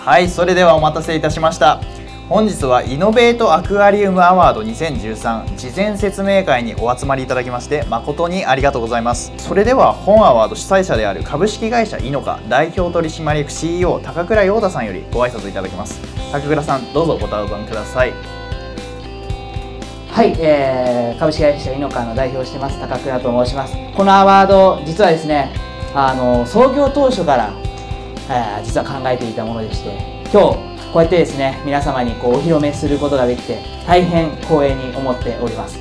はいそれではお待たせいたしました本日はイノベートアクアリウムアワード2013事前説明会にお集まりいただきまして誠にありがとうございますそれでは本アワード主催者である株式会社イノカ代表取締役 CEO 高倉陽太さんよりご挨拶いただきます高倉さんどうぞご登壇くださいはい、えー、株式会社イノカの代表してます高倉と申しますこのアワード実はですねあの創業当初から実は考えていたものでして今日こうやってですね皆様にこうお披露目することができて大変光栄に思っております、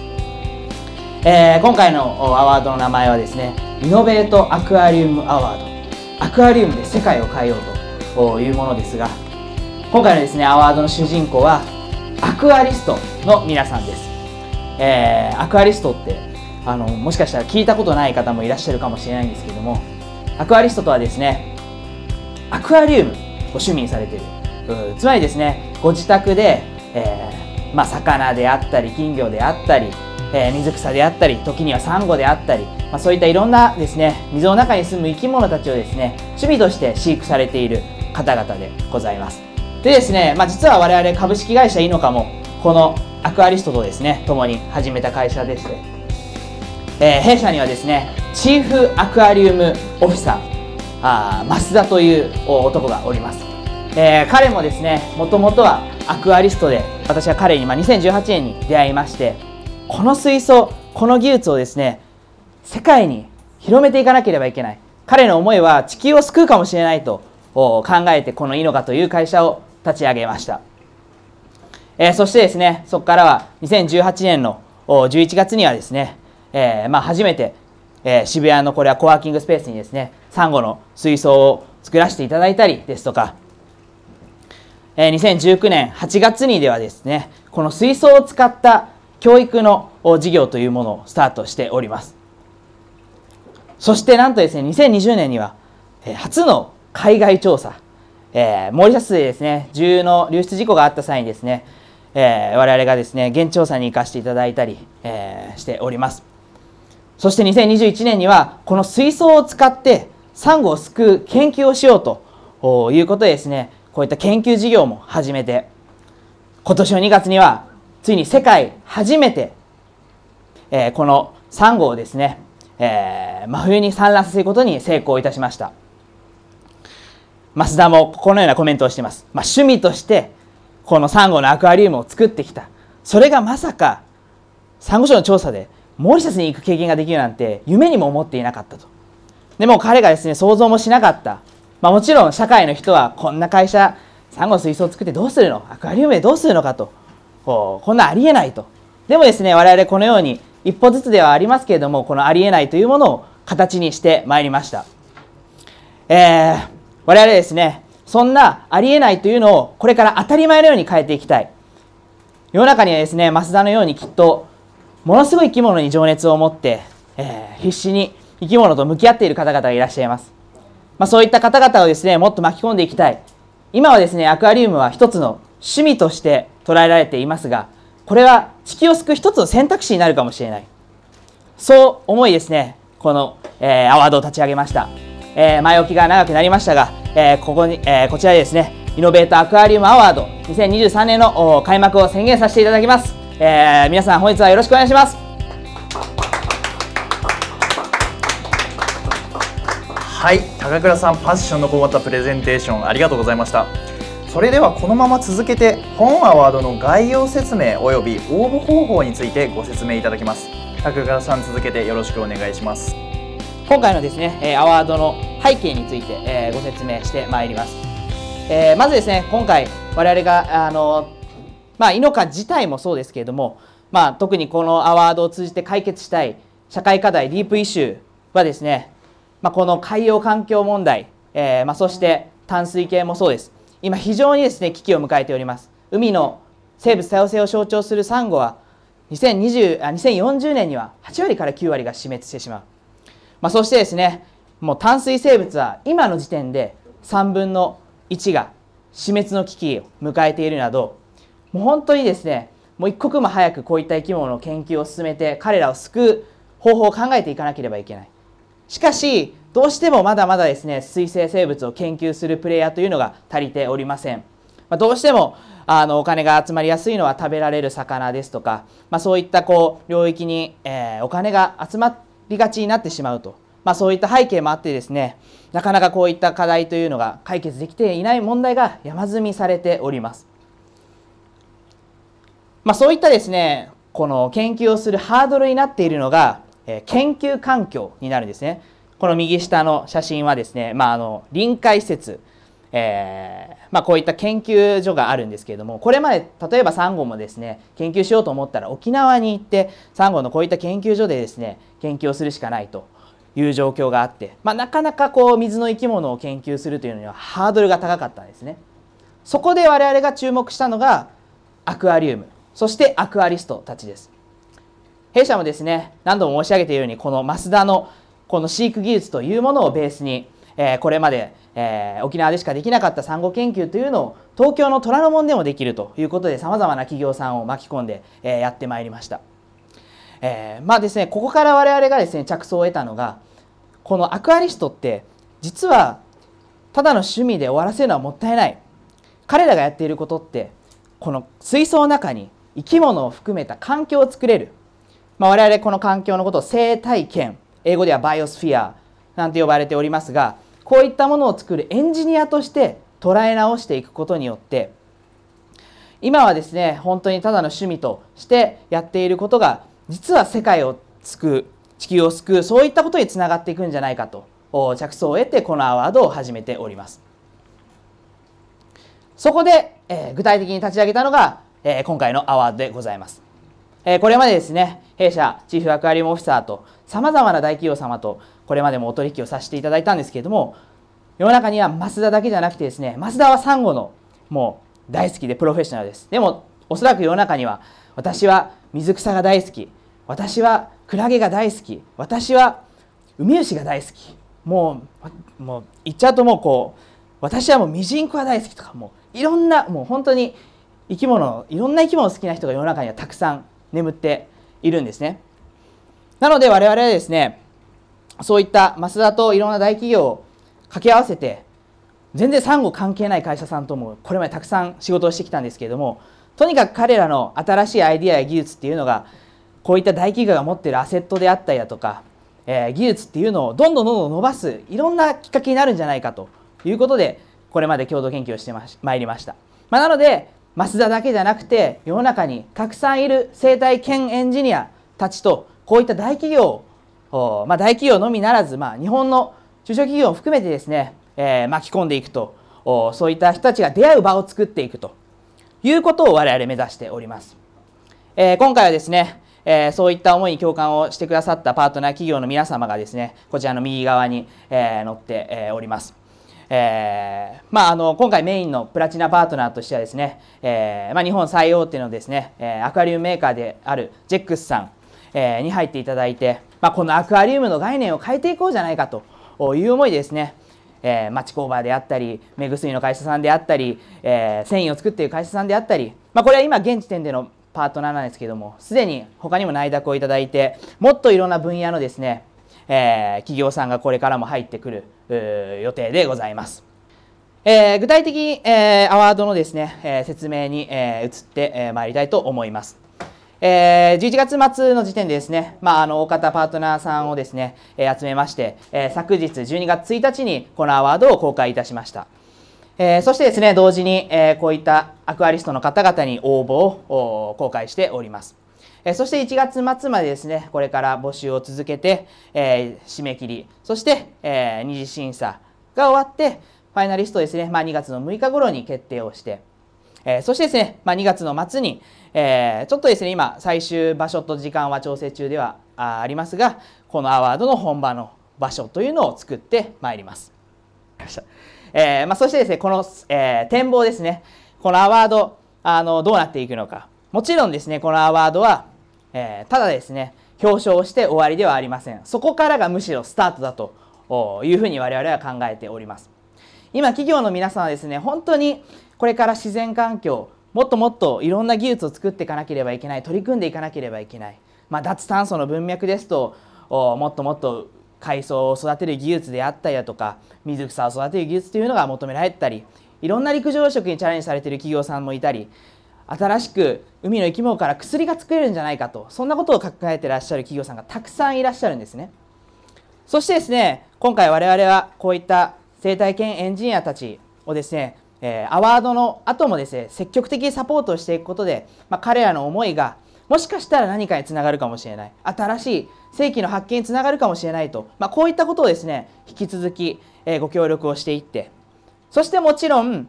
えー、今回のアワードの名前はですねイノベートアクアリウムアワードアクアリウムで世界を変えようというものですが今回のですねアワードの主人公はアクアリストの皆さんです、えー、アクアリストってあのもしかしたら聞いたことない方もいらっしゃるかもしれないんですけどもアクアリストとはですねアクアリウムを趣味にされているつまりですねご自宅で、えー、まあ、魚であったり金魚であったり、えー、水草であったり時にはサンゴであったり、まあ、そういったいろんなですね水の中に住む生き物たちをですね趣味として飼育されている方々でございますでですね、まあ、実は我々株式会社イノカもこのアクアリストとですね共に始めた会社でして、えー、弊社にはですねチーフアクアリウムオフィサーあ増田という男がおります、えー、彼もですねもともとはアクアリストで私は彼に、まあ、2018年に出会いましてこの水槽この技術をですね世界に広めていかなければいけない彼の思いは地球を救うかもしれないと考えてこのイノカという会社を立ち上げました、えー、そしてですねそこからは2018年の11月にはですね、えーまあ、初めてえー、渋谷のこれはコワーキングスペースにですね、サンゴの水槽を作らせていただいたりですとか、えー、2019年8月にではですね、この水槽を使った教育の事業というものをスタートしております。そしてなんとですね、2020年には、えー、初の海外調査、えー、モーリシャスでですね、重油の流出事故があった際にですね、えー、我々がですね、現地調査に行かせていただいたり、えー、しております。そして2021年にはこの水槽を使ってサンゴを救う研究をしようということでですねこういった研究事業も始めて今年の2月にはついに世界初めて、えー、このサンゴをですね、えー、真冬に産卵させることに成功いたしました増田もこのようなコメントをしています、まあ、趣味としてこのサンゴのアクアリウムを作ってきたそれがまさかサンゴ礁の調査でモリシャスに行く経験ができるなんて夢にも思っていなかったとでも彼がですね想像もしなかった、まあ、もちろん社会の人はこんな会社サンゴ水槽を作ってどうするのアクアリウムでどうするのかとこんなありえないとでもですね我々このように一歩ずつではありますけれどもこのありえないというものを形にしてまいりました、えー、我々ですねそんなありえないというのをこれから当たり前のように変えていきたい世の中にはですね増田のようにきっとものすごい生き物に情熱を持って、えー、必死に生き物と向き合っている方々がいらっしゃいます、まあ、そういった方々をですねもっと巻き込んでいきたい今はですねアクアリウムは一つの趣味として捉えられていますがこれは地球を救う一つの選択肢になるかもしれないそう思いですねこの、えー、アワードを立ち上げました、えー、前置きが長くなりましたが、えー、ここに、えこちらでですねイノベーターアクアリウムアワード2023年の開幕を宣言させていただきますえー、皆さん本日はよろしくお願いします。はい高倉さんパッションの終わったプレゼンテーションありがとうございましたそれではこのまま続けて本アワードの概要説明および応募方法についてご説明いただきます高倉さん続けてよろしくお願いします今回のですね、えアワードの背景について、えご説明してまいります、えまずですね今回我々があのまあ、ノカ自体もそうですけれども、まあ、特にこのアワードを通じて解決したい社会課題、ディープイシューはですね、まあ、この海洋環境問題、えー、まあ、そして淡水系もそうです。今非常にですね、危機を迎えております。海の生物多様性を象徴するサンゴは2020あ2040年には8割から9割が死滅してしまう、まあ、そしてですねもう淡水生物は今の時点で3分の1が死滅の危機を迎えているなどもう本当にですねもう一刻も早くこういった生き物の研究を進めて彼らを救う方法を考えていかなければいけないしかしどうしてもまだまだですね水生生物を研究するプレイヤーというのが足りておりません、まあ、どうしてもあのお金が集まりやすいのは食べられる魚ですとか、まあ、そういったこう領域に、えー、お金が集まりがちになってしまうと、まあ、そういった背景もあってですねなかなかこういった課題というのが解決できていない問題が山積みされておりますまあ、そういったですねこの研究をするハードルになっているのが、え研究環境になるんですね。この右下の写真はですね、まあ、あの臨海施設、えー、まあ、こういった研究所があるんですけれどもこれまで例えばサンゴもですね研究しようと思ったら沖縄に行ってサンゴのこういった研究所でですね研究をするしかないという状況があって、まあ、なかなかこう水の生き物を研究するというのにはハードルが高かったんですね。そこで我々が注目したのがアクアリウムそしてアクアリストたちです。弊社もですね、何度も申し上げているように、この増田のこの飼育技術というものをベースに、えー、これまで、えー、沖縄でしかできなかった産後研究というのを東京の虎ノ門でもできるということで、さまざまな企業さんを巻き込んで、えー、やってまいりました。えー、まあですね、ここから我々がですね、着想を得たのが、このアクアリストって、実はただの趣味で終わらせるのはもったいない。彼らがやっていることって、この水槽の中に生き物を含めた環境を作れる、まあ、我々この環境のことを生態圏英語ではバイオスフィアなんて呼ばれておりますがこういったものを作るエンジニアとして捉え直していくことによって今はですね本当にただの趣味としてやっていることが実は世界を救う地球を救うそういったことにつながっていくんじゃないかと着想を得てこのアワードを始めておりますそこで、えー、具体的に立ち上げたのがえ今回のアワードでございます。えこれまでですね、弊社チーフアクアリウムオフィサーとさまざまな大企業様とこれまでもお取引をさせていただいたんですけれども、世の中には増田だけじゃなくてですね、増田はサンゴのもう大好きでプロフェッショナルです。でも、おそらく世の中には私は水草が大好き、私はクラゲが大好き、私はウミウシが大好き、もう、もう言っちゃうともうこう、私はもうミジンコが大好きとか、もういろんな、もう本当に生き物いろんな生き物好きな人が世の中にはたくさん眠っているんですねなので我々はですねそういった増田といろんな大企業を掛け合わせて全然サンゴ関係ない会社さんともこれまでたくさん仕事をしてきたんですけれどもとにかく彼らの新しいアイディアや技術っていうのがこういった大企業が持ってるアセットであったりだとか、えー、技術っていうのをどんどんどんどん伸ばすいろんなきっかけになるんじゃないかということでこれまで共同研究をしてまいりました、まあ、なので増田だけじゃなくて世の中にたくさんいる生態系エンジニアたちとこういった大企業を、まあ、大企業のみならず、まあ、日本の中小企業を含めてですね、えー、巻き込んでいくとそういった人たちが出会う場を作っていくということを我々目指しております、えー、今回はですね、えー、そういった思いに共感をしてくださったパートナー企業の皆様がですねこちらの右側に、えー、乗って、えおりますえー、まあ、あの、今回メインのプラチナパートナーとしてはですね、えー、まあ、日本最大手のですね、えアクアリウムメーカーであるジェックスさん、えに入っていただいて、まあ、このアクアリウムの概念を変えていこうじゃないかという思いでですね、え町工場であったり、目薬の会社さんであったり、え繊維を作っている会社さんであったり、まあ、これは今現時点でのパートナーなんですけども、すでに他にも内諾をいただいて、もっといろんな分野のですね、えー、企業さんがこれからも入ってくる予定でございます。えー、具体的に、えー、アワードのですね、えー、説明に、えー、移ってまい、えー、参りたいと思います。えー、11月末の時点でですね、まあ、あの、大方パートナーさんをですね、えー、集めまして、えー、昨日12月1日にこのアワードを公開いたしました。えー、そしてですね、同時に、えー、こういったアクアリストの方々に応募を公開しております。えそして1月末までですね、これから募集を続けて、えー、締め切り、そして、えー、二次審査が終わって、ファイナリストですね、まあ、2月の6日頃に決定をして、えー、そしてですね、まあ、2月の末に、えー、ちょっとですね、今、最終場所と時間は調整中ではありますが、このアワードの本場の場所というのを作ってまいります。えーまあ、そしてですね、この、えー、展望ですね、このアワード、あのどうなっていくのか。もちろんですね、このアワードは、えー、ただですね表彰して終わりではありませんそこからがむしろスタートだというふうに我々は考えております今企業の皆さんはですね本当にこれから自然環境もっともっといろんな技術を作っていかなければいけない取り組んでいかなければいけない、まあ、脱炭素の文脈ですともっともっと海藻を育てる技術であったりだとか水草を育てる技術というのが求められたりいろんな陸上養にチャレンジされている企業さんもいたり新しく海の生き物から薬が作れるんじゃないかとそんなことを考えてらっしゃる企業さんがたくさんいらっしゃるんですねそしてですね今回我々はこういった生態系エンジニアたちをですね、えアワードの後もですね積極的にサポートしていくことで、まあ、彼らの思いがもしかしたら何かにつながるかもしれない新しい世紀の発見につながるかもしれないと、まあ、こういったことをですね引き続き、えご協力をしていってそしてもちろん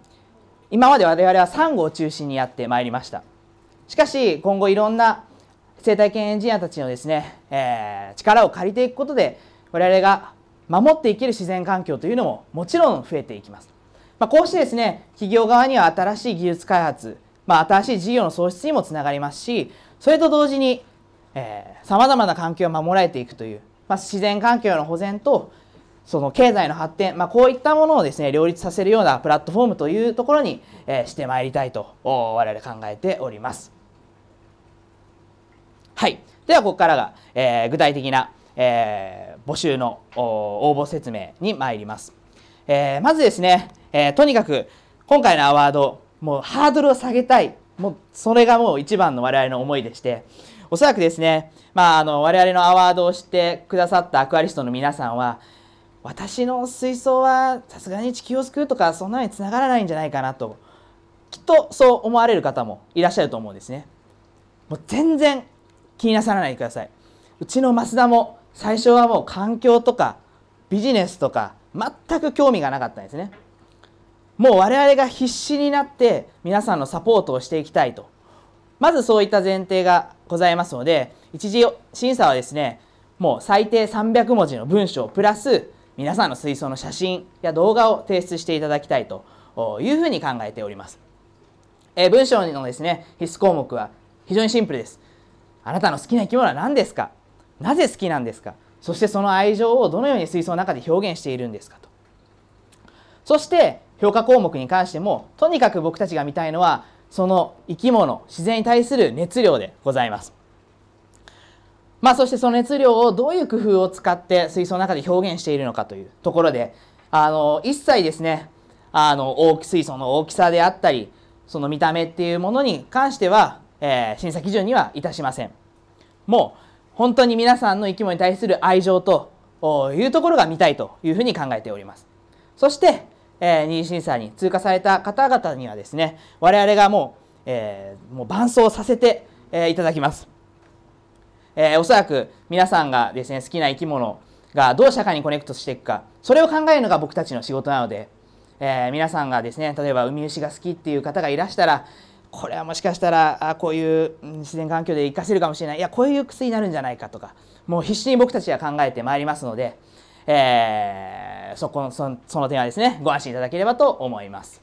今まで我々はサンゴを中心にやってまいりましたしかし今後いろんな生態系エンジニアたちのですね、えー、力を借りていくことで我々が守っていける自然環境というのももちろん増えていきます、まあ、こうしてですね企業側には新しい技術開発、まあ、新しい事業の創出にもつながりますしそれと同時にさまざまな環境を守られていくという、まあ、自然環境の保全とその経済の発展、まあ、こういったものをですね両立させるようなプラットフォームというところに、えー、してまいりたいと我々考えております。はいではここからが、えー、具体的な、えー、募集の応募説明に参ります。えー、まずですね、えー、とにかく今回のアワードもうハードルを下げたいもうそれがもう一番の我々の思いでしておそらくですね、まあ、あの我々のアワードをしてくださったアクアリストの皆さんは私の水槽はさすがに地球を救うとかそんなにつながらないんじゃないかなときっとそう思われる方もいらっしゃると思うんですねもう全然気になさらないでくださいうちの増田も最初はもう環境とかビジネスとか全く興味がなかったんですねもう我々が必死になって皆さんのサポートをしていきたいとまずそういった前提がございますので一次審査はですねもう最低300文字の文章プラス皆さんの水槽の写真や動画を提出していただきたいというふうに考えております、えー、文章のですね必須項目は非常にシンプルですあなたの好きな生き物は何ですかなぜ好きなんですかそしてその愛情をどのように水槽の中で表現しているんですかとそして評価項目に関してもとにかく僕たちが見たいのはその生き物自然に対する熱量でございますまあ、そしてその熱量をどういう工夫を使って水槽の中で表現しているのかというところであの一切ですねあの大き水槽の大きさであったりその見た目っていうものに関しては、えー、審査基準にはいたしませんもう本当に皆さんの生き物に対する愛情というところが見たいというふうに考えておりますそして、えー、二次審査に通過された方々にはですね我々がもう、えー、もう伴走させて、えー、いただきますえー、おそらく皆さんがですね、好きな生き物がどう社会にコネクトしていくか、それを考えるのが僕たちの仕事なので、えー、皆さんがですね、例えばウミウシが好きっていう方がいらしたら、これはもしかしたらあこういう自然環境で生かせるかもしれないいやこういう薬になるんじゃないかとかもう必死に僕たちは考えてまいりますので、えー、そこのその点はですねご安心いただければと思います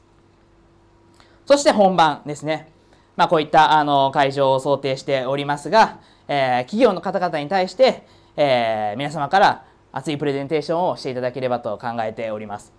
そして本番ですね、まあ、こういったあの会場を想定しておりますが、えー、企業の方々に対して、えー、皆様から熱いプレゼンテーションをしていただければと考えております。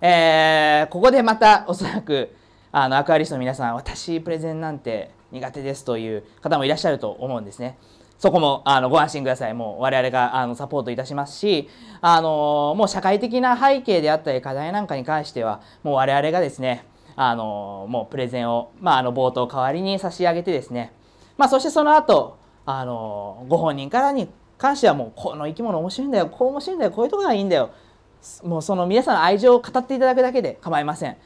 えー、ここでまたおそらくあのアクアリストの皆さん私プレゼンなんて苦手ですという方もいらっしゃると思うんですね。そこもあのご安心ください。もう我々があのサポートいたしますし、あのもう社会的な背景であったり課題なんかに関しては、もう我々がですね、あのもうプレゼンを、まあ、あの冒頭代わりに差し上げてですね、まあ、そしてその後あのご本人からに関してはもうこの生き物面白いんだよこう面白いんだよこういうとこがいいんだよもうその皆さんの愛情を語っていただくだけで構いません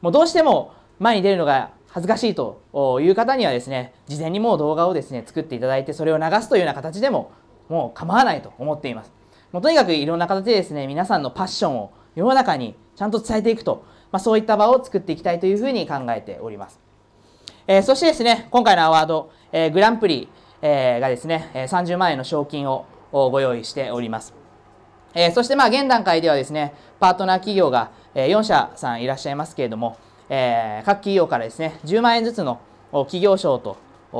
もうどうしても前に出るのが恥ずかしいという方にはですね事前にもう動画をですね作っていただいてそれを流すというような形でももう構わないと思っていますもうとにかくいろんな形でですね皆さんのパッションを世の中にちゃんと伝えていくと、まあ、そういった場を作っていきたいというふうに考えておりますえー、そしてですね、今回のアワード、えー、グランプリ、えー、がですね、30万円の賞金をご用意しております。えそしてまあ現段階ではですね、パートナー企業が4社さんいらっしゃいますけれども、え各企業からですね、10万円ずつの企業賞と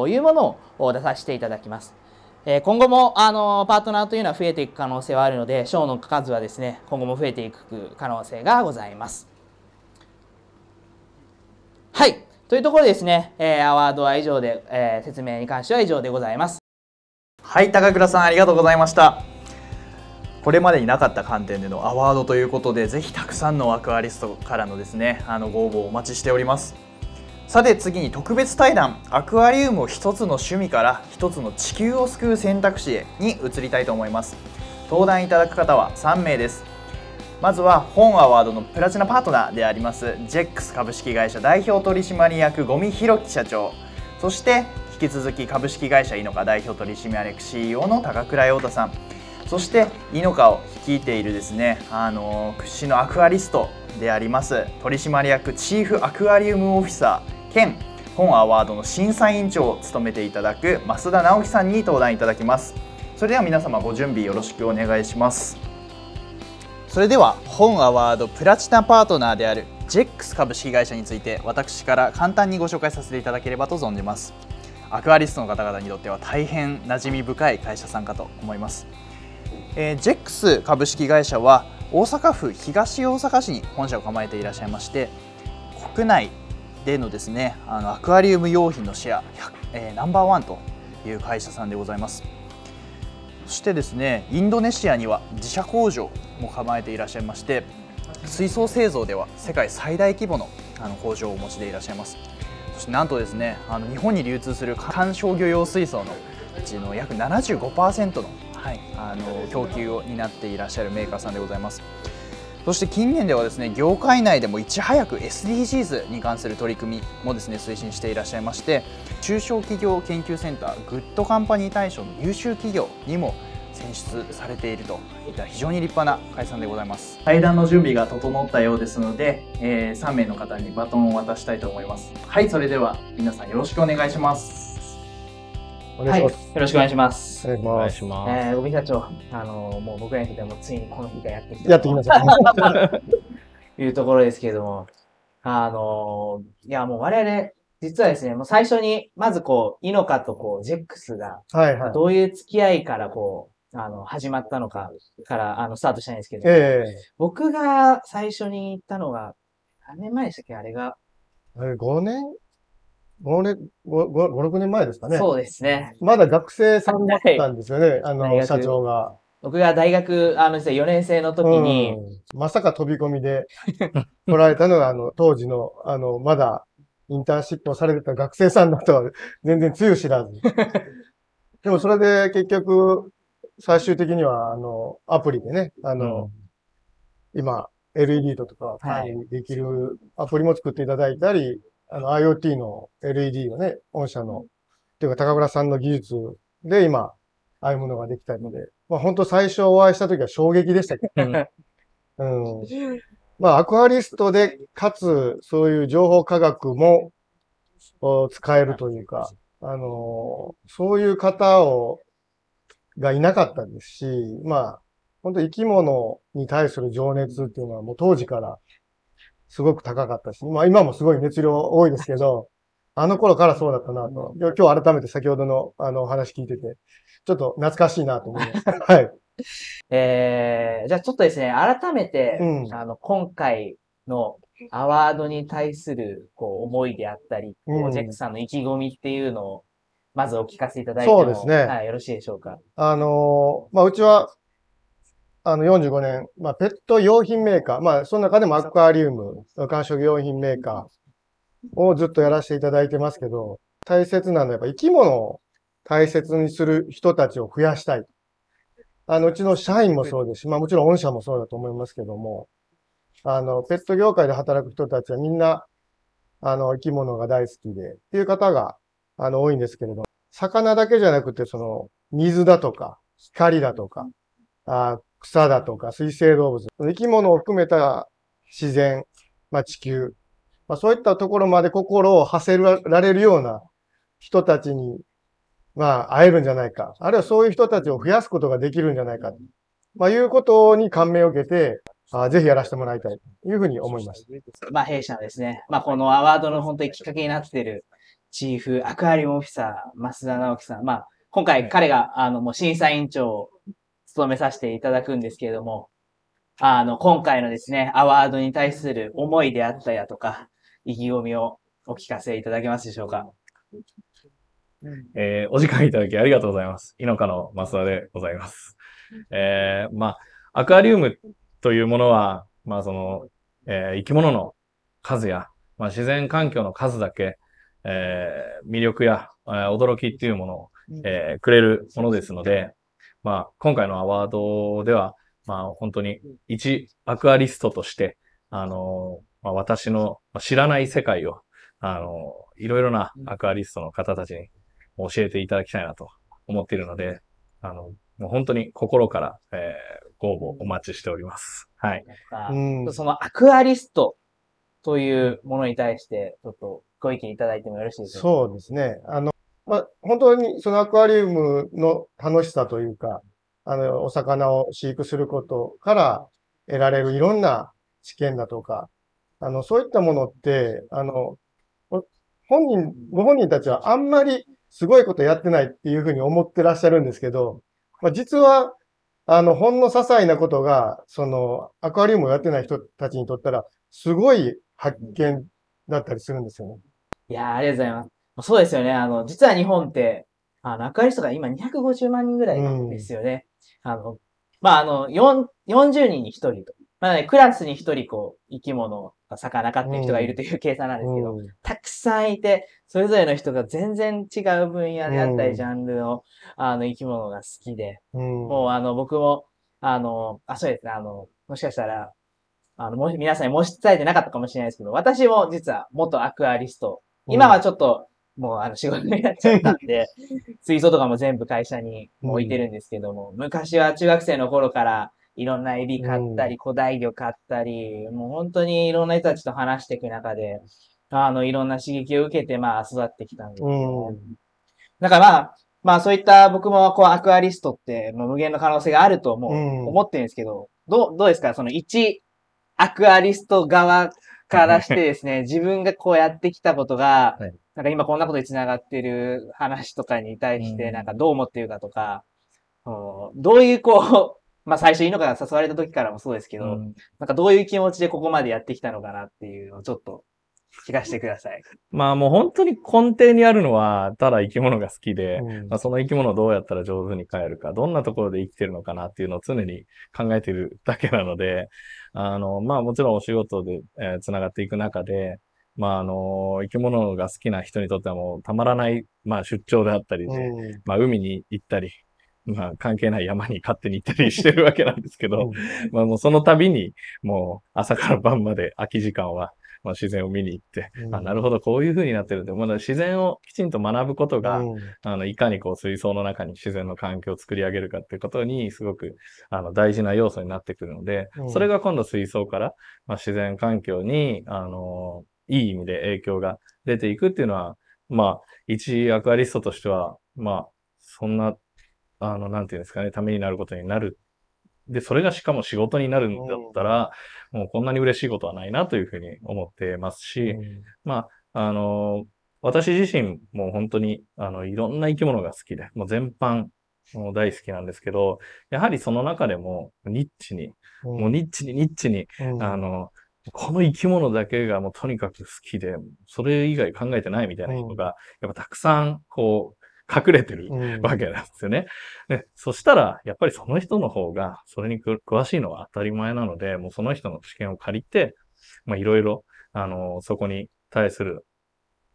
いうものを出させていただきます。今後もあのパートナーというのは増えていく可能性はあるので、賞の数はですね、今後も増えていく可能性がございます。はい。というところですね、えー、アワードは以上で、えー、説明に関しては以上でございます。はい、高倉さんありがとうございました。これまでになかった観点でのアワードということで、ぜひたくさんのアクアリストからのですね、あのご応募お待ちしております。さて次に特別対談アクアリウムを一つの趣味から一つの地球を救う選択肢へに移りたいと思います登壇いただく方は3名ですまずは本アワードのプラチナパートナーでありますジェックス株式会社代表取締役五味弘樹社長そして引き続き株式会社イノカ代表取締役 CEO の高倉陽太さんそしてイノカを率いているですねあの屈指のアクアリストであります取締役チーフアクアリウムオフィサー兼本アワードの審査委員長を務めていただく増田直樹さんに登壇いただきますそれでは皆様ご準備よろしくお願いしますそれでは本アワードプラチナパートナーであるジェックス株式会社について私から簡単にご紹介させていただければと存じますアクアリストの方々にとっては大変馴染み深い会社さんかと思います、えー、ジェックス株式会社は大阪府東大阪市に本社を構えていらっしゃいまして国内でのですねあのアクアリウム用品のシェア、えー、ナンバーワンという会社さんでございますそしてですねインドネシアには自社工場も構えていらっしゃいまして水槽製造では世界最大規模のあの工場をお持ちでいらっしゃいますそしてなんとですねあの日本に流通する観賞魚用水槽のうちの約75%の,、はい、あの供給を担っていらっしゃるメーカーさんでございますそして近年ではですね業界内でもいち早く SDGs に関する取り組みもですね推進していらっしゃいまして中小企業研究センターグッドカンパニー大賞の優秀企業にも選出されているといった非常に立派な解散でございます対談の準備が整ったようですので、えー、3名の方にバトンを渡したいと思いますはいそれでは皆さんよろしくお願いしますお願いします、はい、よろしくお願いします。お願いします。えー、尾身社長、あのもう僕らにとってもついにこの日がやってきた。やってきました、いうところですけれども、あのいやもう我々実はですね、もう最初に、まずこう、イノカとこう、ジェックスが、はいはい。どういう付き合いからこう、あの、始まったのか、から、あの、スタートしたいんですけど、え僕が最初に行ったのが、何年前でしたっけあれが。あれ、5年 ?5 年、5、5 6年前ですかね。そうですね。まだ学生さんだったんですよね、あの、社長が。僕が大学、あの、実は4年生の時に、うんまさか飛び込みで来られたのが、あの、当時の、あの、まだインターンシップをされてた学生さんだとは全然つゆ知らず。でもそれで結局、最終的には、あの、アプリでね、あの、うん、今、LED とかできるアプリも作っていただいたり、はい、あの、IoT の LED をね、御社の、というか高村さんの技術で今、ああいうものができたので、まあ本当最初お会いした時は衝撃でしたけど、ね、うん。まあ、アクアリストで、かつ、そういう情報科学も使えるというか、あの、そういう方を、がいなかったですし、まあ、本当生き物に対する情熱っていうのはもう当時からすごく高かったし、まあ今もすごい熱量多いですけど、あの頃からそうだったなと。今日改めて先ほどのあのお話聞いてて、ちょっと懐かしいなと思います。はい。えー、じゃあちょっとですね、改めて、うん、あの、今回のアワードに対するこう思いであったり、うん、ジェックさんの意気込みっていうのを、まずお聞かせいただいても、そうですね。はい、よろしいでしょうか。あのー、まあ、うちは、あの、45年、まあ、ペット用品メーカー、まあ、その中でもアクアリウム、観賞用品メーカーをずっとやらせていただいてますけど、大切なのはやっぱ生き物を大切にする人たちを増やしたい。あの、うちの社員もそうですし、まあもちろん御社もそうだと思いますけども、あの、ペット業界で働く人たちはみんな、あの、生き物が大好きで、っていう方が、あの、多いんですけれど魚だけじゃなくて、その、水だとか、光だとか、あ草だとか、水生動物、生き物を含めた自然、まあ地球、まあそういったところまで心を馳せられるような人たちにまあ、会えるんじゃないか。あるいはそういう人たちを増やすことができるんじゃないか。まあ、いうことに感銘を受けて、あぜひやらせてもらいたいというふうに思います。まあ、弊社はですね、まあ、このアワードの本当にきっかけになっているチーフ、アクアリウムオフィサー、増田直樹さん。まあ、今回彼が、あの、もう審査委員長を務めさせていただくんですけれども、あの、今回のですね、アワードに対する思いであったりとか、意気込みをお聞かせいただけますでしょうか。えー、お時間いただきありがとうございます。猪鹿の増田でございます。えー、まあ、アクアリウムというものは、まあ、その、えー、生き物の数や、まあ、自然環境の数だけ、えー、魅力や、えー、驚きっていうものを、えー、くれるものですので、まあ、今回のアワードでは、まあ、本当に一アクアリストとして、あのまあ、私の知らない世界を、あのいろいろなアクアリストの方たちに教えていただきたいなと思っているので、あの、もう本当に心から、えー、ご応募お待ちしております。はい。そのアクアリストというものに対して、ちょっとご意見いただいてもよろしいですかそうですね。あの、まあ、本当にそのアクアリウムの楽しさというか、あの、お魚を飼育することから得られるいろんな知見だとか、あの、そういったものって、あの、本人、ご本人たちはあんまりすごいことやってないっていうふうに思ってらっしゃるんですけど、まあ、実は、あの、ほんの些細なことが、その、アクアリウムをやってない人たちにとったら、すごい発見だったりするんですよね。いやありがとうございます。そうですよね。あの、実は日本って、あの、アクアリストが今250万人ぐらいんですよね。うん、あの、まあ、あの、4、40人に1人とまあね、クラスに一人こう、生き物、魚飼ってる人がいるという計算なんですけど、うん、たくさんいて、それぞれの人が全然違う分野であったり、ジャンルの、あの、生き物が好きで、うん、もうあの、僕も、あの、あ、そうですね、あの、もしかしたら、あの、も皆さんに申し伝えてなかったかもしれないですけど、私も実は元アクアリスト、今はちょっと、もうあの仕事になっちゃったんで、水槽とかも全部会社に置いてるんですけども、昔は中学生の頃から、いろんなエビ買ったり、古代魚買ったり、もう本当にいろんな人たちと話していく中で、あの、いろんな刺激を受けて、まあ、育ってきたんですね。だからまあ、まあ、そういった僕も、こう、アクアリストって、無限の可能性があると思う、思ってるんですけど、どう、どうですかその一、アクアリスト側からしてですね、自分がこうやってきたことが、はい、なんか今こんなことに繋がってる話とかに対して、なんかどう思ってるかとか、うん、どういうこう、まあ最初、犬かが誘われた時からもそうですけど、うん、なんかどういう気持ちでここまでやってきたのかなっていうのをちょっと聞かせてください。まあもう本当に根底にあるのは、ただ生き物が好きで、うん、まあ、その生き物をどうやったら上手に飼えるか、どんなところで生きてるのかなっていうのを常に考えてるだけなので、あの、まあもちろんお仕事で、えー、繋がっていく中で、まああの、生き物が好きな人にとってはもうたまらない、まあ出張であったりで、うん、まあ海に行ったり、まあ関係ない山に勝手に行ったりしてるわけなんですけど、まあもうその度に、もう朝から晩まで空き時間は、まあ、自然を見に行って、うん、あなるほど、こういう風になってるんで、まだ自然をきちんと学ぶことが、うん、あのいかにこう水槽の中に自然の環境を作り上げるかっていうことに、すごくあの大事な要素になってくるので、うん、それが今度水槽から、まあ、自然環境に、あのいい意味で影響が出ていくっていうのは、まあ、一アクアリストとしては、まあ、そんなあの、なんていうんですかね、ためになることになる。で、それがしかも仕事になるんだったら、もうこんなに嬉しいことはないなというふうに思ってますし、まあ、あの、私自身も本当に、あの、いろんな生き物が好きで、もう全般、もう大好きなんですけど、やはりその中でも、ニッチに、もうニッチにニッチに、あの、この生き物だけがもうとにかく好きで、それ以外考えてないみたいな人が、やっぱたくさん、こう、隠れてるわけなんですよね。ねそしたら、やっぱりその人の方が、それに詳しいのは当たり前なので、もうその人の知見を借りて、まあいろいろ、あの、そこに対する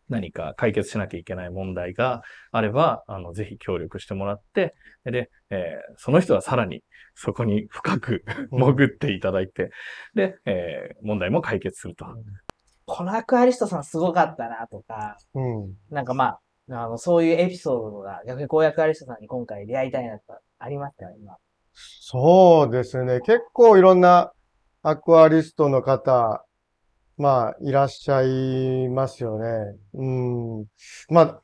何か解決しなきゃいけない問題があれば、あの、ぜひ協力してもらって、で、えー、その人はさらにそこに深く潜っていただいて、で、えー、問題も解決すると。このアクアリストさんすごかったなとか、うん、なんかまあ、あの、そういうエピソードが逆に公約アリストさんに今回出会いたいなとありましたよ、今。そうですね。結構いろんなアクアリストの方、まあ、いらっしゃいますよね。うん。まあ、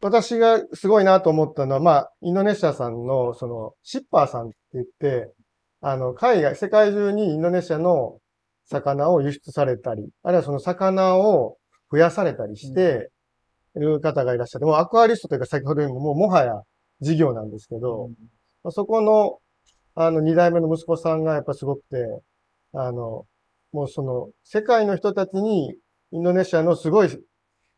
私がすごいなと思ったのは、まあ、インドネシアさんの、その、シッパーさんって言って、あの、海外、世界中にインドネシアの魚を輸出されたり、あるいはその魚を増やされたりして、いう方がいらっしゃって、もうアクアリストというか先ほどよりももうもはや事業なんですけど、うん、そこの、あの、二代目の息子さんがやっぱすごくて、あの、もうその、世界の人たちに、インドネシアのすごい、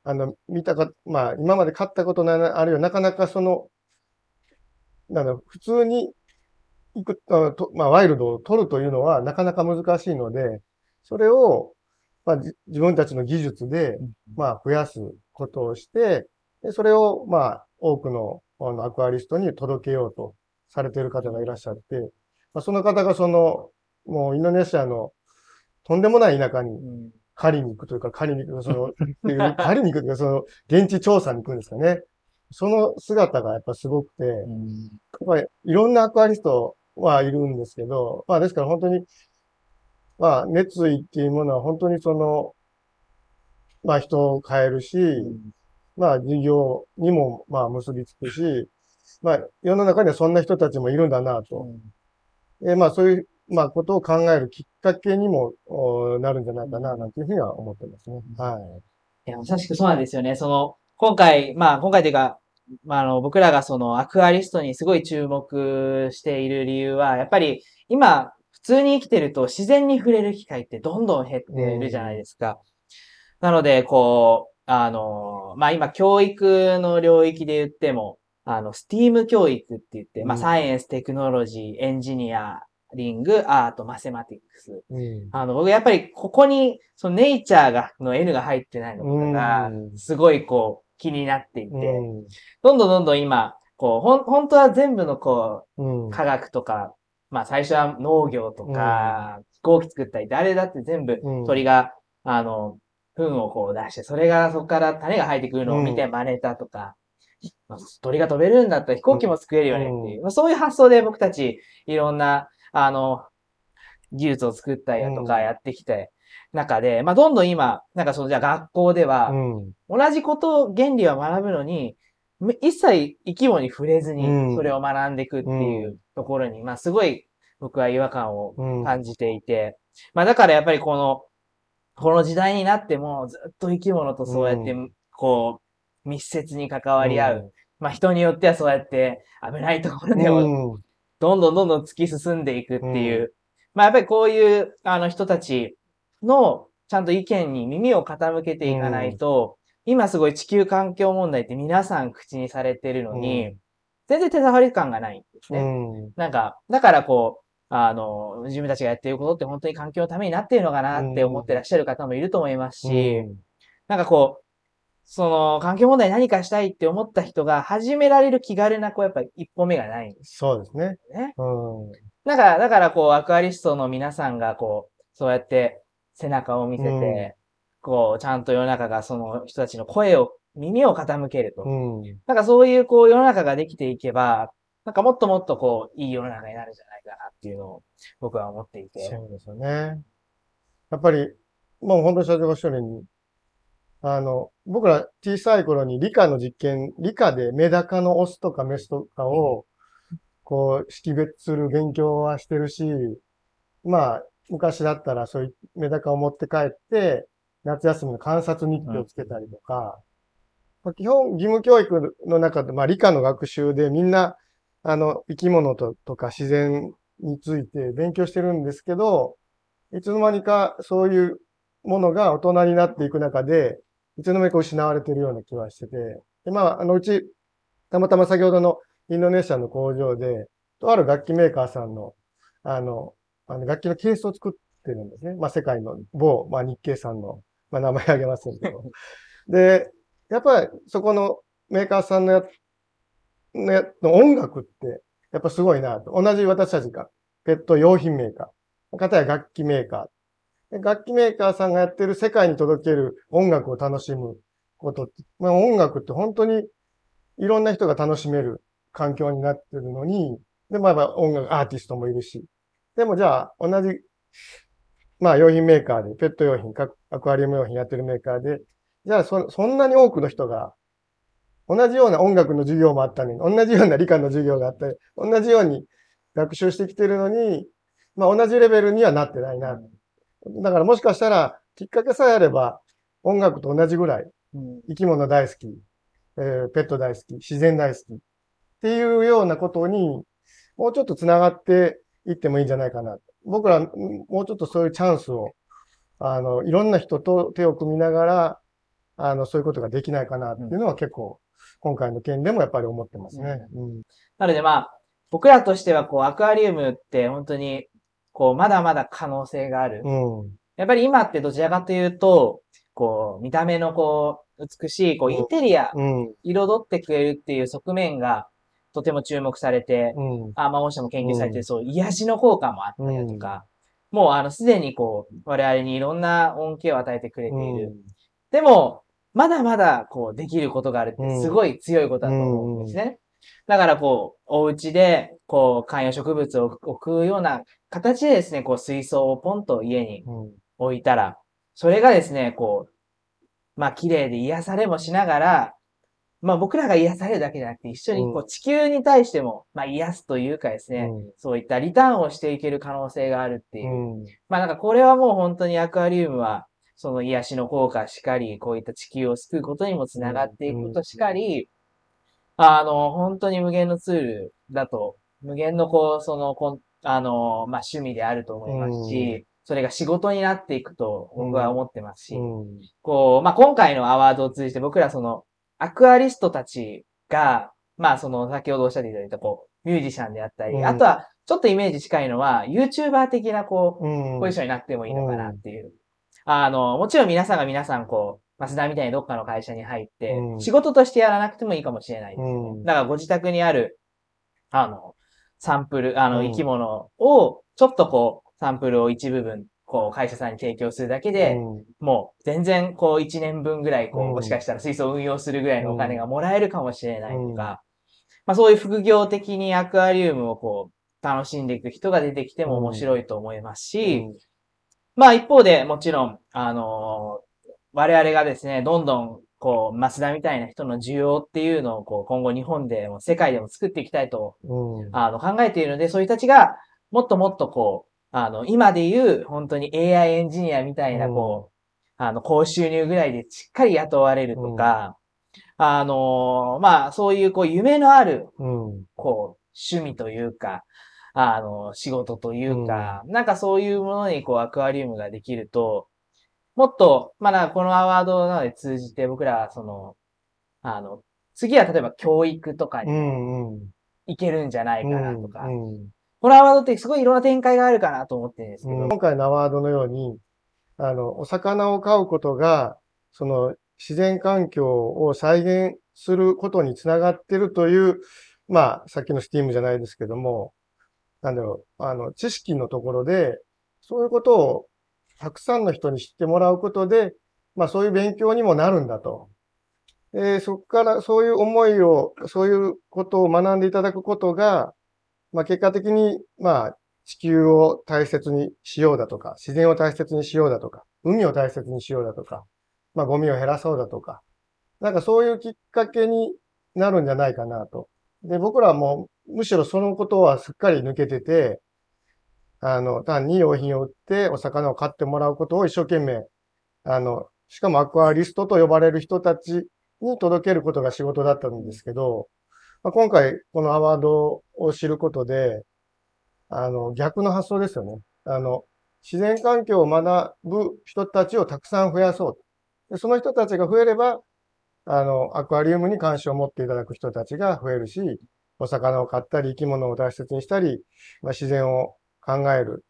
あの、見たか、まあ、今まで勝ったことない、あるよ、なかなかその、なの、普通に行く、とまあ、ワイルドを取るというのはなかなか難しいので、それを、まあ、自分たちの技術で、まあ、増やすことをして、でそれを、まあ、多くのあのアクアリストに届けようとされている方がいらっしゃって、まあ、その方がその、もうインドネシアのとんでもない田舎に狩りに行くというか、狩りに行く、その、狩りに行くというか、その、現地調査に行くんですかね。その姿がやっぱすごくて、やっぱりいろんなアクアリストはいるんですけど、まあですから本当にまあ、熱意っていうものは本当にその、まあ人を変えるし、まあ事業にもまあ結びつくし、まあ世の中にはそんな人たちもいるんだなと。うん、えまあそういう、まあことを考えるきっかけにもなるんじゃないかな、なんていうふうには思ってますね。はい。いや、まさしくそうなんですよね。その、今回、まあ今回というか、まあ、あの、僕らがそのアクアリストにすごい注目している理由は、やっぱり今、通に生きてると自然に触れる機会ってどんどん減ってるじゃないですか。なので、こう、あの、まあ、今、教育の領域で言っても、あの、スティーム教育って言って、まあ、サイエンス、テクノロジー、エンジニア、リング、アート、マセマティックス。うん、あの、僕やっぱりここに、そのネイチャーが、の N が入ってないのが、すごいこう、気になっていて、うん、どんどんどんどん今、こう、ほん、本当は全部のこう、うん、科学とか、まあ最初は農業とか、飛行機作ったり、誰だって全部鳥が、あの、糞をこう出して、それがそこから種が生えてくるのを見て真似たとか、まあ、鳥が飛べるんだったら飛行機も作れるよねっていう、まあ、そういう発想で僕たちいろんな、あの、技術を作ったりだとかやってきて、中で、まあ、どんどん今、なんかその、じゃあ学校では、同じこと、原理は学ぶのに、一切生き物に触れずに、それを学んでいくっていうところに、まあすごい僕は違和感を感じていて、うん、まあだからやっぱりこの、この時代になってもずっと生き物とそうやって、こう、密接に関わり合う。うん、まあ人によってはそうやって危ないところでも、どんどんどんどん突き進んでいくっていう。まあやっぱりこういうあの人たちのちゃんと意見に耳を傾けていかないと、今すごい地球環境問題って皆さん口にされてるのに、全然手触り感がないんですね。うん、なんか、だからこう、あの、自分たちがやっていることって本当に環境のためになっているのかなって思ってらっしゃる方もいると思いますし、うん、なんかこう、その、環境問題何かしたいって思った人が始められる気軽な、こう、やっぱ一歩目がない、ね、そうですね。ね。うん。だから、だからこう、アクアリストの皆さんがこう、そうやって背中を見せて、うん、こう、ちゃんと世の中がその人たちの声を耳を傾けると。うん、なんかそういうこう世の中ができていけば、なんかもっともっとこう、いい世の中になるんじゃないかなっていうのを僕は思っていて。そうですよね。やっぱり、もう本当に社長がおっしゃるように、あの、僕ら小さい頃に理科の実験、理科でメダカのオスとかメスとかを、こう、識別する勉強はしてるし、まあ、昔だったらそういうメダカを持って帰って、夏休みの観察日記をつけたりとか、まあ、基本義務教育の中で、まあ、理科の学習でみんな、あの、生き物ととか自然について勉強してるんですけど、いつの間にかそういうものが大人になっていく中で、いつの間にか失われてるような気はしてて、でまあ、あのうち、たまたま先ほどのインドネシアの工場で、とある楽器メーカーさんの、あの、あの楽器のケースを作ってるんですね。まあ、世界の某、まあ、日系さんの、まあ、名前あげますけど。で、やっぱりそこのメーカーさんのやのやの音楽ってやっぱすごいなと。同じ私たちがペット用品メーカー、方や楽器メーカー。楽器メーカーさんがやってる世界に届ける音楽を楽しむことって、まあ、音楽って本当にいろんな人が楽しめる環境になってるのに、で、まあ音楽、アーティストもいるし。でもじゃあ同じまあ、用品メーカーで、ペット用品、アクアリウム用品やってるメーカーで、じゃあそ、そんなに多くの人が、同じような音楽の授業もあったのに、同じような理科の授業があったり、同じように学習してきてるのに、まあ同じレベルにはなってないな。だからもしかしたら、きっかけさえあれば、音楽と同じぐらい、生き物大好き、えー、ペット大好き、自然大好き、っていうようなことに、もうちょっと繋がっていってもいいんじゃないかな。僕ら、もうちょっとそういうチャンスを、あの、いろんな人と手を組みながら、あの、そういうことができないかなっていうのは結構、今回の件でもやっぱり思ってますね。うん。なのでまあ、僕らとしてはこう、アクアリウムって本当に、こう、まだまだ可能性がある。うん。やっぱり今ってどちらかというと、こう、見た目のこう、美しい、こう、インテリア、彩ってくれるっていう側面が、とても注目されて、うん、あ、魔法者も研究されて、そう、癒しの効果もあったりとか、もうあの、すでにこう、我々にいろんな恩恵を与えてくれている。でも、まだまだ、こう、できることがあるって、すごい強いことだと思うんですね。うんうんだから、こう、お家で、こう、観葉植物を置くような形でですね、こう、水槽をポンと家に置いたら、それがですね、こう、まあ、綺麗で癒されもしながら、まあ僕らが癒されるだけじゃなくて、一緒にこう地球に対しても、まあ癒すというかですね、そういったリターンをしていける可能性があるっていう。まあなんかこれはもう本当にアクアリウムは、その癒しの効果しかり、こういった地球を救うことにもつながっていくことしかり、あの、本当に無限のツールだと、無限のこう、その、こあの、まあ、趣味であると思いますし、それが仕事になっていくと僕は思ってますし、こう、まあ、今回のアワードを通じて僕らその、アクアリストたちが、まあ、その、先ほどおっしゃっていただいた、こう、ミュージシャンであったり、あとは、ちょっとイメージ近いのは、YouTuber 的な、こう、ポジションになってもいいのかなっていうあの、もちろん皆さんが皆さんこう、マスダみたいにどっかの会社に入って、仕事としてやらなくてもいいかもしれない、ねうん、だからご自宅にある、あの、サンプル、あの、生き物を、ちょっとこう、サンプルを一部分、こう、会社さんに提供するだけで、うん、もう、全然、こう、1年分ぐらい、こう、もしかしたら水素を運用するぐらいのお金がもらえるかもしれないとか、まあ、そういう副業的にアクアリウムをこう、楽しんでいく人が出てきても面白いと思いますし、まあ一方でもちろん、あのー、我々がですね、どんどんこう、増田みたいな人の需要っていうのを、こう、今後日本でも世界でも作っていきたいと、うん、あの、考えているので、そういう人たちが、もっともっとこう、あの、今で言う、本当に AI エンジニアみたいな、こう、うん、あの、高収入ぐらいでしっかり雇われるとか、うん、あの、まあ、そういう、こう、夢のある、こう、趣味というか、あの、仕事というか、うん、なんかそういうものにこうアクアリウムができると、もっと、まあ、このアワードなので通じて僕らはその、あの、次は例えば教育とかに行けるんじゃないかなとか、うんうん、このアワードってすごいいろんな展開があるかなと思ってるんですけど、うん、今回のアワードのように、あの、お魚を飼うことが、その自然環境を再現することにつながってるという、まあ、さっきのスティームじゃないですけども、なんだろう、あの、知識のところで、そういうことをたくさんの人に知ってもらうことで、まあそういう勉強にもなるんだと。えー、そこからそういう思いを、そういうことを学んでいただくことが、まあ結果的に、まあ地球を大切にしようだとか、自然を大切にしようだとか、海を大切にしようだとか、まあゴミを減らそうだとか、なんかそういうきっかけになるんじゃないかなとで、僕らもむしろそのことはすっかり抜けてて、あの、単に用品を売ってお魚を買ってもらうことを一生懸命、あの、しかもアクアリストと呼ばれる人たちに届けることが仕事だったんですけど、まあ、今回このアワードを知ることで、あの、逆の発想ですよね。あの、自然環境を学ぶ人たちをたくさん増やそう。でその人たちが増えれば、あの、アクアリウムに関心を持っていただく人たちが増えるし、お魚を買ったり、生き物を大切にしたり、まあ、自然を考える。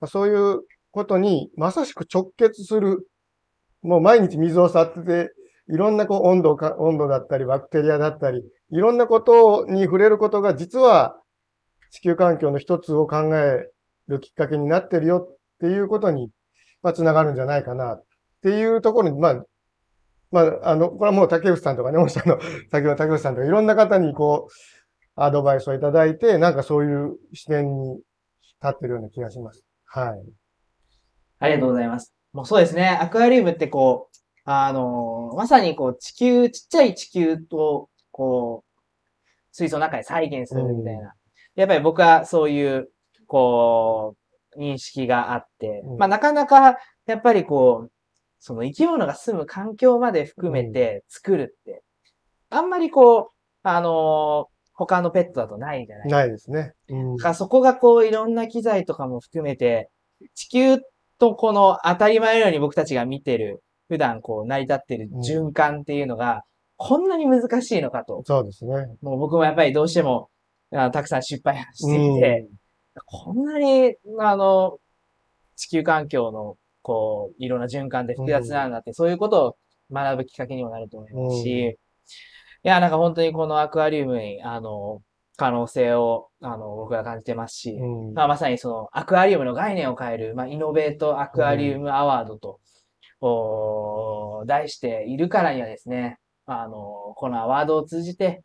まあ、そういうことにまさしく直結する。もう毎日水を触ってて、いろんなこう温度か、温度だったり、バクテリアだったり、いろんなことに触れることが実は地球環境の一つを考えるきっかけになってるよっていうことに、まあ、つながるんじゃないかなっていうところに、まあ、まあ、あの、これはもう竹内さんとかね、御社の、先ほど竹内さんとかいろんな方にこう、アドバイスをいただいて、なんかそういう視点に立ってるような気がします。はい。ありがとうございます。もうそうですね。アクアリウムってこう、あのまさにこう地球、ちっちゃい地球と、こう、水槽の中で再現するみたいな。やっぱり僕はそういう、こう、認識があって、まあなかなか、やっぱりこう、その生き物が住む環境まで含めて作るって、あんまりこう、あのー、他のペットだとないじゃないないですね。うん、かそこがこういろんな機材とかも含めて、地球とこの当たり前のように僕たちが見てる、普段こう成り立ってる循環っていうのが、こんなに難しいのかと。そうですね。もう僕もやっぱりどうしても、あたくさん失敗してきて、うん、こんなに、あの、地球環境のこう、いろんな循環で複雑なんだって、うん、そういうことを学ぶきっかけにもなると思いますし、うん、いや、なんか本当にこのアクアリウムに、あの、可能性を、あの、僕は感じてますし、うん、まあ、まさにその、アクアリウムの概念を変える、まあ、イノベートアクアリウムアワードと、お題しているからにはですね、あの、このアワードを通じて、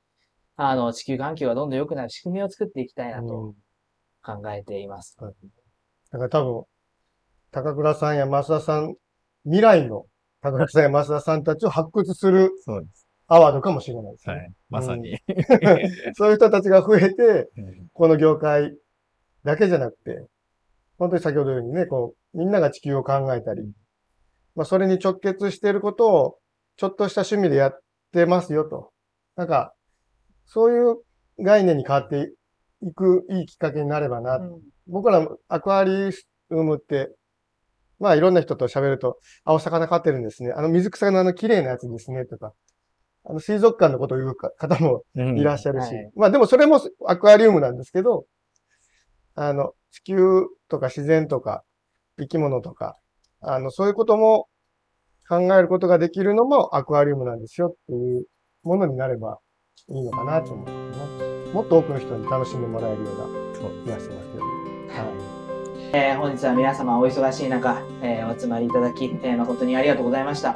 あの、地球環境がどんどん良くなる仕組みを作っていきたいなと考えています。うん、だから多分、高倉さんや増田さん、未来の高倉さんや 増田さんたちを発掘するアワードかもしれないですね。はい。まさに。そういう人たちが増えて、この業界だけじゃなくて、本当に先ほど言うようにね、こう、みんなが地球を考えたり、まあ、それに直結していることを、ちょっとした趣味でやってますよと。なんか、そういう概念に変わっていくいいきっかけになればな。うん、僕らアクアリウムってまあいろんな人と喋ると、あ、お魚飼ってるんですね。あの水草のあの綺麗なやつですね、とか。あの水族館のことを言う方もいらっしゃるし。うんはい、まあでもそれもアクアリウムなんですけど、あの、地球とか自然とか生き物とか、あの、そういうことも考えることができるのもアクアリウムなんですよっていうものになればいいのかなと思ます、ね。もっと多くの人に楽しんでもらえるような気がしてますけど。えー、本日は皆様お忙しい中、えー、お集まりいただき、えー、誠にありがとうございました。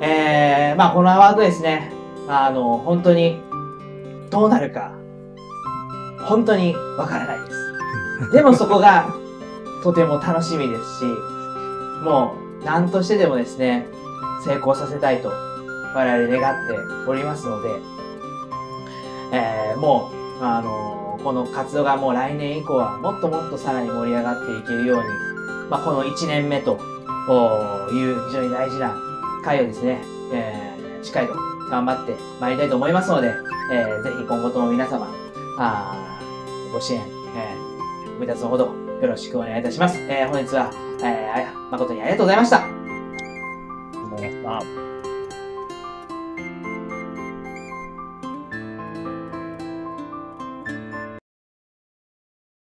えー、まあ、このアワードですね、あ、の、本当に、どうなるか、本当にわからないです。でもそこが、とても楽しみですし、もう、何としてでもですね、成功させたいと、我々願っておりますので、えー、もう、あのこの活動がもう来年以降はもっともっとさらに盛り上がっていけるように、まあ、この1年目という非常に大事な回をですね、えー、しっかりと頑張ってまいりたいと思いますので、えー、ぜひ今後とも皆様、あご支援、えー、ご立つのほどよろしくお願いいたします。えー、本日は、えー、誠にありがとうございました。